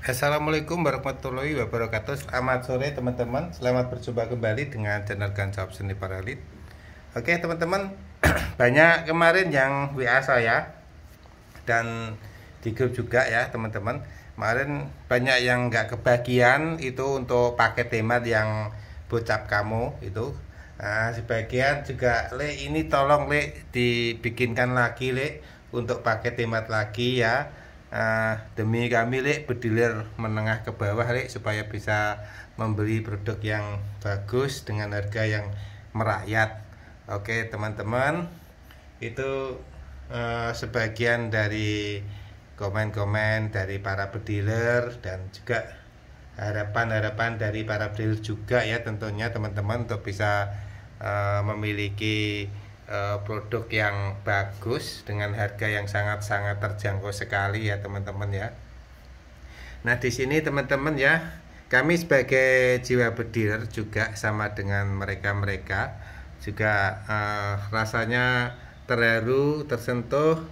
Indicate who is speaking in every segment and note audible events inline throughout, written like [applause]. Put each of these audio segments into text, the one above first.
Speaker 1: Assalamualaikum warahmatullahi wabarakatuh Selamat sore teman-teman Selamat berjumpa kembali dengan channel Ganjab Seni Paralit Oke teman-teman [clears throat] Banyak kemarin yang WA saya Dan di grup juga ya teman-teman Kemarin banyak yang nggak kebagian Itu untuk paket tema yang bocap kamu itu Nah, sebagian juga le ini tolong le dibikinkan lagi le untuk paket temat lagi ya uh, demi kami lek bedilir menengah ke bawah lek supaya bisa membeli produk yang bagus dengan harga yang merakyat oke teman-teman itu uh, sebagian dari komen-komen dari para bediler dan juga harapan-harapan dari para pediler juga ya tentunya teman-teman untuk bisa uh, memiliki Eh, produk yang bagus dengan harga yang sangat-sangat terjangkau sekali ya teman-teman ya nah di sini teman-teman ya kami sebagai jiwa bedir juga sama dengan mereka-mereka juga uh, rasanya terharu tersentuh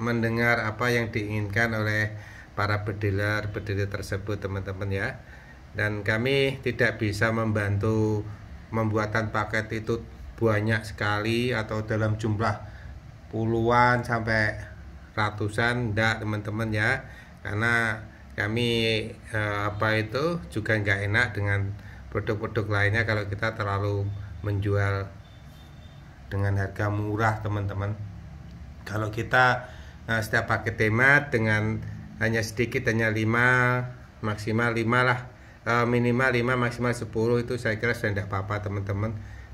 Speaker 1: mendengar apa yang diinginkan oleh para bediler bediler tersebut teman-teman ya dan kami tidak bisa membantu membuatan paket itu banyak sekali atau dalam jumlah puluhan sampai ratusan enggak teman-teman ya karena kami eh, apa itu juga nggak enak dengan produk-produk lainnya kalau kita terlalu menjual dengan harga murah teman-teman kalau kita eh, setiap paket tema dengan hanya sedikit hanya 5 maksimal 5 lah eh, minimal 5 maksimal 10 itu saya kira sudah tidak apa-apa teman-teman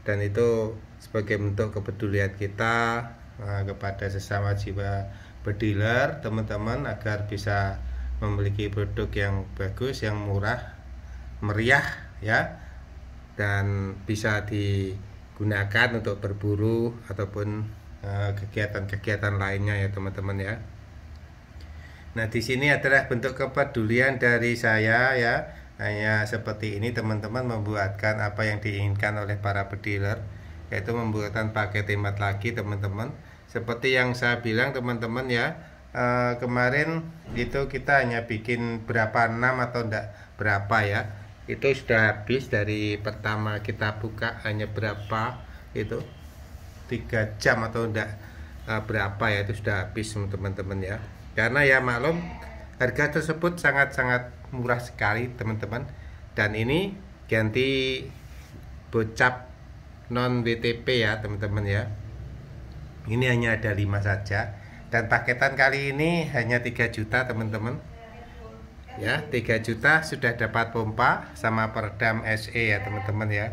Speaker 1: dan itu sebagai bentuk kepedulian kita uh, kepada sesama jiwa berdealer teman-teman agar bisa memiliki produk yang bagus yang murah meriah ya dan bisa digunakan untuk berburu ataupun eh, kegiatan-kegiatan uh, lainnya ya teman-teman ya nah di sini adalah bentuk kepedulian dari saya ya hanya seperti ini teman-teman membuatkan apa yang diinginkan oleh para pediler yaitu membuatkan paket hemat lagi teman-teman. Seperti yang saya bilang teman-teman ya eh, kemarin itu kita hanya bikin berapa 6 atau enggak berapa ya itu sudah habis dari pertama kita buka hanya berapa itu tiga jam atau enggak eh, berapa ya itu sudah habis teman-teman ya karena ya maklum harga tersebut sangat-sangat murah sekali teman-teman dan ini ganti bocap non WTP ya teman-teman ya ini hanya ada 5 saja dan paketan kali ini hanya 3 juta teman-teman ya 3 juta sudah dapat pompa sama peredam SE ya teman-teman ya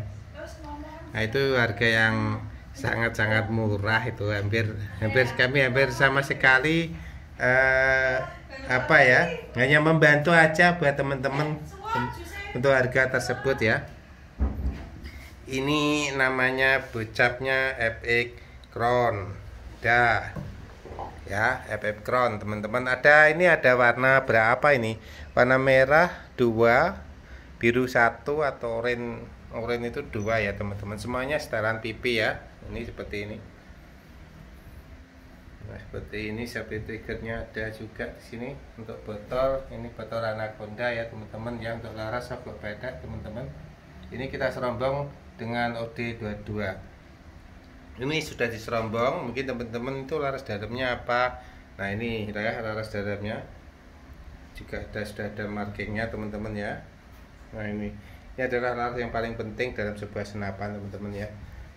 Speaker 1: nah itu harga yang sangat-sangat murah itu hampir hampir kami hampir sama sekali uh, apa ya hanya membantu aja buat teman-teman untuk harga tersebut ya ini namanya bocapnya FX Crown dah ya fx Crown teman-teman ada ini ada warna berapa ini warna merah dua biru satu atau oranye oranye itu dua ya teman-teman semuanya setelan pipi ya ini seperti ini nah seperti ini safety triggernya ada juga di sini untuk botol ini botol anaconda ya teman-teman yang untuk laras sokok badak teman-teman ini kita serombong dengan OD22 ini sudah diserombong mungkin teman-teman itu laras dalamnya apa nah ini ya laras dalamnya juga ada sudah ada markingnya teman-teman ya nah ini ini adalah laras yang paling penting dalam sebuah senapan teman-teman ya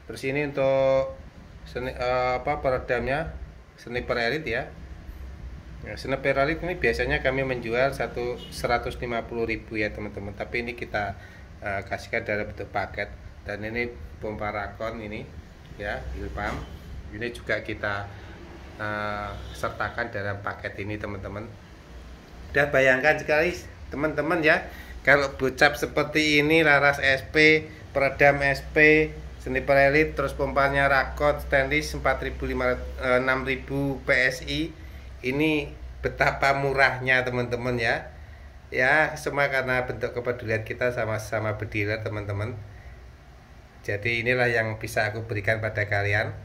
Speaker 1: terus ini untuk seni, uh, apa peredamnya sniper elite ya Nah, ya, sniper elite ini biasanya kami menjual satu 150.000 ya teman-teman tapi ini kita uh, kasihkan dalam bentuk paket dan ini pompa rakon ini ya ilpam ini juga kita uh, sertakan dalam paket ini teman-teman udah bayangkan sekali teman-teman ya kalau bocap seperti ini laras SP peredam SP Seni Elite terus pompanya Rakot stainless 4500 6000 PSI ini betapa murahnya teman-teman ya ya semua karena bentuk kepedulian kita sama-sama berdiri teman-teman jadi inilah yang bisa aku berikan pada kalian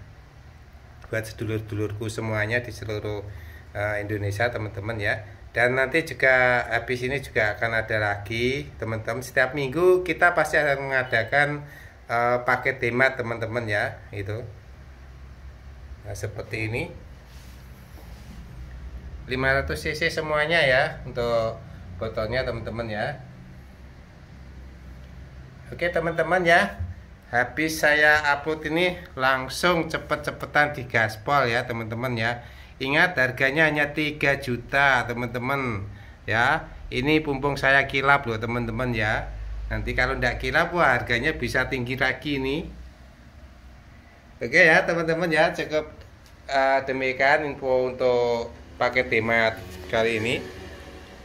Speaker 1: buat sedulur-dulurku semuanya di seluruh eh, Indonesia teman-teman ya dan nanti juga habis ini juga akan ada lagi teman-teman setiap minggu kita pasti akan mengadakan uh, pakai tema teman-teman ya itu nah, seperti ini 500 cc semuanya ya untuk botolnya teman-teman ya oke teman-teman ya habis saya upload ini langsung cepet-cepetan di gaspol ya teman-teman ya ingat harganya hanya 3 juta teman-teman ya ini pumpung saya kilap loh teman-teman ya nanti kalau tidak kira wah harganya bisa tinggi lagi nih oke ya teman-teman ya cukup uh, demikian info untuk paket hemat kali ini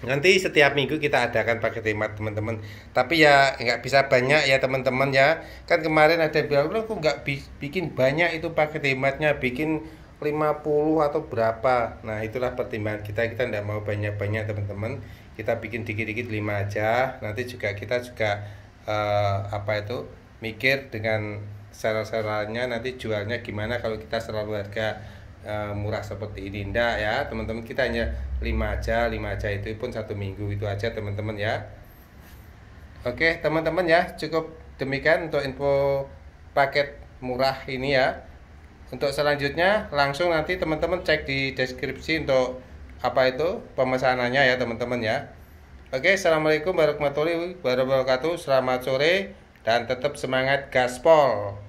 Speaker 1: nanti setiap minggu kita adakan paket hemat teman-teman tapi ya nggak bisa banyak ya teman-teman ya kan kemarin ada bilang loh aku nggak bikin banyak itu paket tematnya bikin 50 atau berapa nah itulah pertimbangan kita kita tidak mau banyak-banyak teman-teman kita bikin dikit-dikit 5 aja nanti juga kita juga uh, apa itu mikir dengan secara-seranya nanti jualnya gimana kalau kita selalu harga uh, murah seperti ini ndak ya teman-teman kita hanya lima aja lima aja itu pun satu minggu itu aja teman-teman ya Oke teman-teman ya cukup demikian untuk info paket murah ini ya untuk selanjutnya langsung nanti teman-teman cek di deskripsi untuk apa itu pemesanannya ya teman-teman ya. Oke, assalamualaikum warahmatullahi wabarakatuh. Selamat sore dan tetap semangat gaspol.